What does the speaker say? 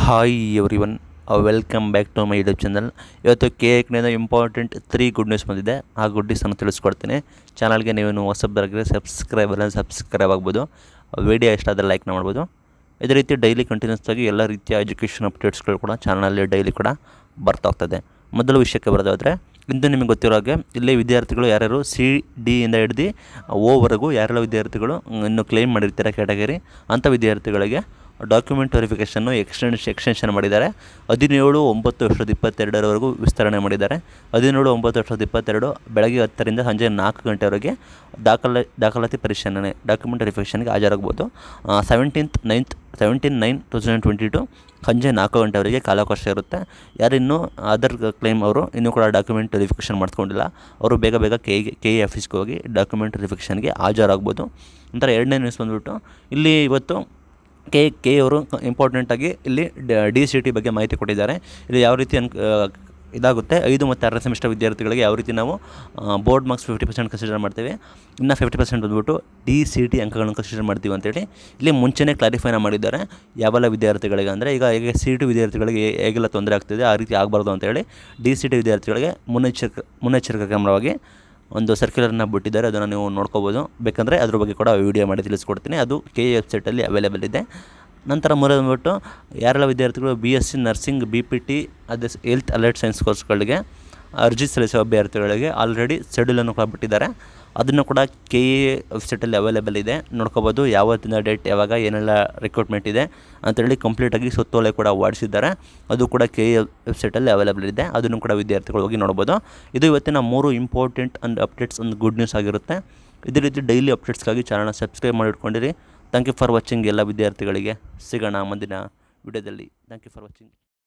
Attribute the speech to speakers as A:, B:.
A: hi everyone welcome back to my YouTube channel ಇವತ್ತು ಕೆ important three good news ಬಂದಿದೆ ಆ good news ನಾನು ತಿಳಿಸ್ಕೊಡ್ತೀನಿ ಚಾನಲ್ಗೆ ಇನ್ನು ಹೊಸಬ್ಬರಾಗಿದ್ರೆ ಸಬ್ಸ್ಕ್ರೈಬರ್ ಸಬ್ಸ್ಕ್ರೈಬ್ ಆಗ್ಬೋದು ವಿಡಿಯೋ ಇಷ್ಟ ಆದರೆ ಲೈಕ್ ಮಾಡ್ಬೋದು ಇದೇ ರೀತಿ ಡೈಲಿ ಕಂಟಿನ್ಯೂಸ್ ಆಗಿ ಎಲ್ಲ ರೀತಿಯ ಎಜುಕೇಷನ್ ಅಪ್ಡೇಟ್ಸ್ಗಳು ಕೂಡ ಚಾನಲಲ್ಲಿ ಡೈಲಿ ಕೂಡ ಬರ್ತಾ ಹೋಗ್ತದೆ ಮೊದಲು ವಿಷಯಕ್ಕೆ ಬರೋದಾದರೆ ಇಂದು ನಿಮಗೆ ಗೊತ್ತಿರೋ ಹಾಗೆ ಇಲ್ಲಿ ವಿದ್ಯಾರ್ಥಿಗಳು ಯಾರ್ಯಾರು ಸಿ ಡಿಯಿಂದ ಹಿಡ್ದು ಓವರೆಗೂ ಯಾರೆಲ್ಲ ವಿದ್ಯಾರ್ಥಿಗಳು ಇನ್ನು ಕ್ಲೇಮ್ ಮಾಡಿರ್ತಾರೆ ಕ್ಯಾಟಗರಿ ಅಂಥ ವಿದ್ಯಾರ್ಥಿಗಳಿಗೆ ಡಾಕ್ಯುಮೆಂಟ್ ವೆರಿಫಿಕೇಷನ್ನು ಎಕ್ಸ್ಟೆನ್ಷ್ ಎಕ್ಸ್ಟೆನ್ಷನ್ ಮಾಡಿದ್ದಾರೆ ಹದಿನೇಳು ಒಂಬತ್ತು ಎರಡು ಇಪ್ಪತ್ತೆರಡರವರೆಗೂ ವಿಸ್ತರಣೆ ಮಾಡಿದ್ದಾರೆ ಹದಿನೇಳು ಒಂಬತ್ತು ಎರಡು ಇಪ್ಪತ್ತೆರಡು ಬೆಳಗ್ಗೆ ಹತ್ತರಿಂದ ಸಂಜೆ ನಾಲ್ಕು ಗಂಟೆವರೆಗೆ ದಾಖಲೆ ದಾಖಲಾತಿ ಪರಿಶೀಲನೆ ಡಾಕ್ಯುಮೆಂಟ್ ವೆರಿಫಿಕೇಷನ್ಗೆ ಹಾಜರಾಗ್ಬೋದು seventeenth ninth seventeen nine two thousand twenty two ಸಂಜೆ ನಾಲ್ಕು ಗಂಟೆವರೆಗೆ ಕಾಲಾವಕಾಶ ಇರುತ್ತೆ ಯಾರಿನ್ನೂ ಅದರ್ ಕ್ಲೈಮ್ ಅವರು ಇನ್ನೂ ಕೂಡ ಡಾಕ್ಯುಮೆಂಟ್ ವೆರಿಫಿಕೇಷನ್ ಮಾಡಿಸ್ಕೊಂಡಿಲ್ಲ ಅವರು ಬೇಗ ಬೇಗ ಕೆ ಕೆ ಇ ಆಫೀಸ್ಗೆ ಹೋಗಿ ಡಾಕ್ಯುಮೆಂಟ್ ವೆರಿಫಿಕೇಷನ್ಗೆ ಹಾಜರಾಗ್ಬೋದು ನಂತರ ಎರಡನೇ ನ್ಯೂಸ್ ಬಂದುಬಿಟ್ಟು ಇಲ್ಲಿ ಇವತ್ತು ಕೆ ಕೆ ಅವರು ಇಂಪಾರ್ಟೆಂಟಾಗಿ ಇಲ್ಲಿ ಡಿ ಸಿ ಟಿ ಬಗ್ಗೆ ಮಾಹಿತಿ ಕೊಟ್ಟಿದ್ದಾರೆ ಇಲ್ಲಿ ಯಾವ ರೀತಿ ಅನ್ ಇದಾಗುತ್ತೆ ಐದು ಮತ್ತು ಆರನೇ ಸೆಮಿಸ್ಟರ್ ವಿದ್ಯಾರ್ಥಿಗಳಿಗೆ ಯಾವ ರೀತಿ ನಾವು board marks fifty percent consider ಮಾಡ್ತೀವಿ ಇನ್ನು ಫಿಫ್ಟಿ ಪರ್ಸೆಂಟ್ ಬಂದುಬಿಟ್ಟು ಡಿ ಸಿ ಟಿ ಅಂಕಗಳನ್ನು ಕನ್ಸಿಡರ್ ಮಾಡ್ತೀವಿ ಅಂತೇಳಿ ಇಲ್ಲಿ ಮುಂಚೆನೇ ಕ್ಲಾರಿಫೈನ ಮಾಡಿದ್ದಾರೆ ಯಾವೆಲ್ಲ ವಿದ್ಯಾರ್ಥಿಗಳಿಗೆ ಅಂದರೆ ಈಗ ಹೇಗೆ ಸಿ ಟಿ ವಿದ್ಯಾರ್ಥಿಗಳಿಗೆ ಹೇಗೆಲ್ಲ ತೊಂದರೆ ಆಗ್ತಿದೆ ಆ ರೀತಿ ಆಗಬಾರ್ದು ಅಂತೇಳಿ ಡಿ ಸಿ ಟಿ ವಿದ್ಯಾರ್ಥಿಗಳಿಗೆ ಮುನ್ನೆಚ್ಚರಿಕೆ ಮುನ್ನೆಚ್ಚರಿಕೆ ಕ್ರಮವಾಗಿ ಒಂದು ಸರ್ಕ್ಯುಲರ್ನ ಬಿಟ್ಟಿದ್ದಾರೆ ಅದನ್ನು ನೀವು ನೋಡ್ಕೋಬೋದು ಬೇಕಂದರೆ ಅದ್ರ ಬಗ್ಗೆ ಕೂಡ ವಿಡಿಯೋ ಮಾಡಿ ತಿಳಿಸ್ಕೊಡ್ತೀನಿ ಅದು ಕೆ ಇ ವೆಬ್ಸೈಟಲ್ಲಿ ಅವೈಲೇಬಲ್ ಇದೆ ನಂತರ ಮೂರ ಬಿಟ್ಟು ಯಾರೆಲ್ಲ ವಿದ್ಯಾರ್ಥಿಗಳು B S C nursing B P T ಅದೇ ಹೆಲ್ತ್ ಅಲರ್ಟ್ ಸೈನ್ಸ್ ಕೋರ್ಸ್ಗಳಿಗೆ ಅರ್ಜಿ ಸಲ್ಲಿಸುವ ಅಭ್ಯರ್ಥಿಗಳಿಗೆ ಆಲ್ರೆಡಿ ಶೆಡ್ಯೂಲನ್ನು ಕೂಡ ಬಿಟ್ಟಿದ್ದಾರೆ ಅದನ್ನು ಕೂಡ ಕೆ ಇ ವೆಬ್ಸೈಟಲ್ಲಿ ಅವೈಲೇಬಲ್ ಇದೆ ನೋಡ್ಕೋಬೋದು ಯಾವತ್ತಿನ ಡೇಟ್ ಯಾವಾಗ ಏನೆಲ್ಲ ರಿಕ್ರೂಟ್ಮೆಂಟ್ ಇದೆ ಅಂತೇಳಿ ಕಂಪ್ಲೀಟಾಗಿ ಸುತ್ತೋಲೆ ಕೂಡ ಓಡಿಸಿದ್ದಾರೆ ಅದು ಕೂಡ ಕೆ ಇ ವೆಬ್ಸೈಟಲ್ಲಿ ಅವೈಲೇಬಲ್ ಇದೆ ಅದನ್ನು ಕೂಡ ವಿದ್ಯಾರ್ಥಿಗಳು ಹೋಗಿ ನೋಡ್ಬೋದು ಇದು ಇವತ್ತಿನ ಮೂರು ಇಂಪಾರ್ಟೆಂಟ್ ಅಂಡ್ ಅಪ್ಡೇಟ್ಸ್ ಒಂದು ಗುಡ್ ನ್ಯೂಸ್ ಆಗಿರುತ್ತೆ ಇದೇ ರೀತಿ ಡೈಲಿ ಅಪ್ಡೇಟ್ಸ್ಗಾಗಿ ಚಾನಲ್ನ ಸಬ್ಸ್ಕ್ರೈಬ್ ಮಾಡಿಟ್ಕೊಂಡಿರಿ ಥ್ಯಾಂಕ್ ಯು ಫಾರ್ ವಾಚಿಂಗ್ ಎಲ್ಲ ವಿದ್ಯಾರ್ಥಿಗಳಿಗೆ ಸಿಗೋಣ ಮುಂದಿನ ವಿಡಿಯೋದಲ್ಲಿ ಥ್ಯಾಂಕ್ ಯು ಫಾರ್ ವಾಚಿಂಗ್